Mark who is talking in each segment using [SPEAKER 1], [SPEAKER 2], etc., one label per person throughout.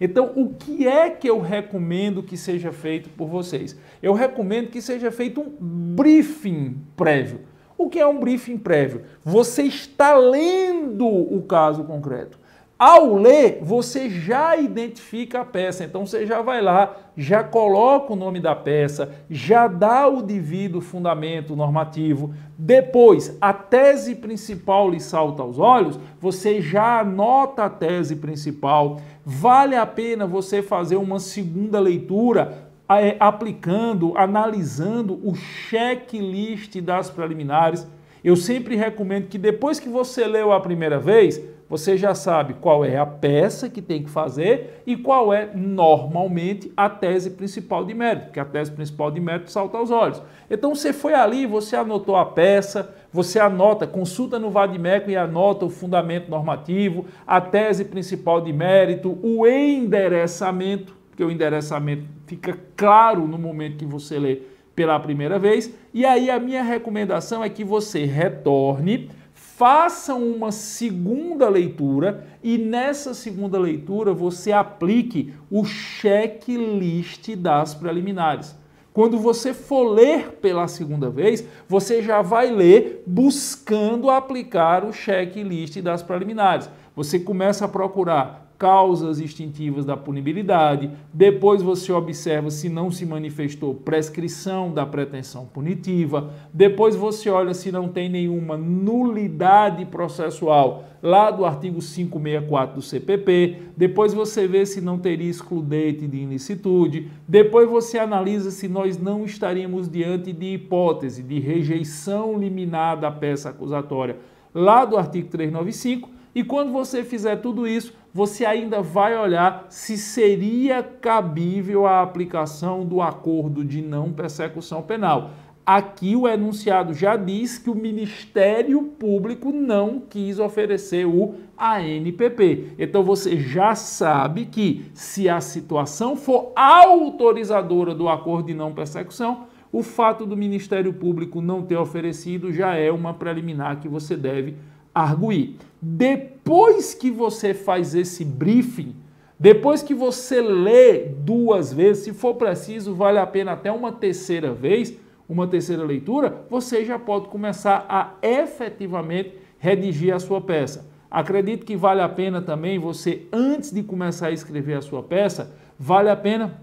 [SPEAKER 1] Então, o que é que eu recomendo que seja feito por vocês? Eu recomendo que seja feito um briefing prévio. O que é um briefing prévio? Você está lendo o caso concreto. Ao ler, você já identifica a peça, então você já vai lá, já coloca o nome da peça, já dá o devido fundamento normativo. Depois, a tese principal lhe salta aos olhos, você já anota a tese principal. Vale a pena você fazer uma segunda leitura é, aplicando, analisando o checklist das preliminares. Eu sempre recomendo que depois que você leu a primeira vez, você já sabe qual é a peça que tem que fazer e qual é, normalmente, a tese principal de mérito, porque a tese principal de mérito salta aos olhos. Então você foi ali, você anotou a peça, você anota, consulta no VADMECO e anota o fundamento normativo, a tese principal de mérito, o endereçamento, porque o endereçamento fica claro no momento que você lê pela primeira vez. E aí a minha recomendação é que você retorne façam uma segunda leitura e nessa segunda leitura você aplique o checklist das preliminares. Quando você for ler pela segunda vez, você já vai ler buscando aplicar o checklist das preliminares. Você começa a procurar causas instintivas da punibilidade, depois você observa se não se manifestou prescrição da pretensão punitiva, depois você olha se não tem nenhuma nulidade processual lá do artigo 564 do CPP, depois você vê se não teria excludente de ilicitude, depois você analisa se nós não estaríamos diante de hipótese de rejeição liminar da peça acusatória lá do artigo 395 e quando você fizer tudo isso, você ainda vai olhar se seria cabível a aplicação do acordo de não persecução penal. Aqui o enunciado já diz que o Ministério Público não quis oferecer o ANPP. Então você já sabe que se a situação for autorizadora do acordo de não persecução, o fato do Ministério Público não ter oferecido já é uma preliminar que você deve arguir. Depois que você faz esse briefing, depois que você lê duas vezes, se for preciso, vale a pena até uma terceira vez, uma terceira leitura, você já pode começar a efetivamente redigir a sua peça. Acredito que vale a pena também você, antes de começar a escrever a sua peça, vale a pena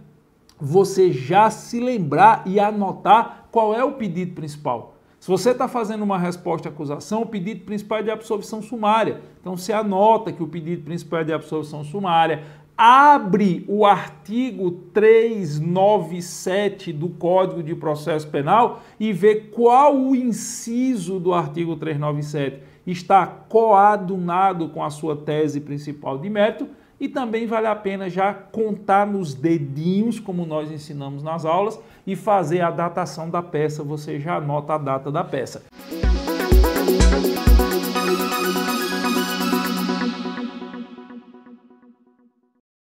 [SPEAKER 1] você já se lembrar e anotar qual é o pedido principal. Se você está fazendo uma resposta à acusação, o pedido principal é de absolvição sumária. Então se anota que o pedido principal é de absolvição sumária, abre o artigo 397 do Código de Processo Penal e vê qual o inciso do artigo 397 está coadunado com a sua tese principal de mérito e também vale a pena já contar nos dedinhos, como nós ensinamos nas aulas, e fazer a datação da peça. Você já anota a data da peça.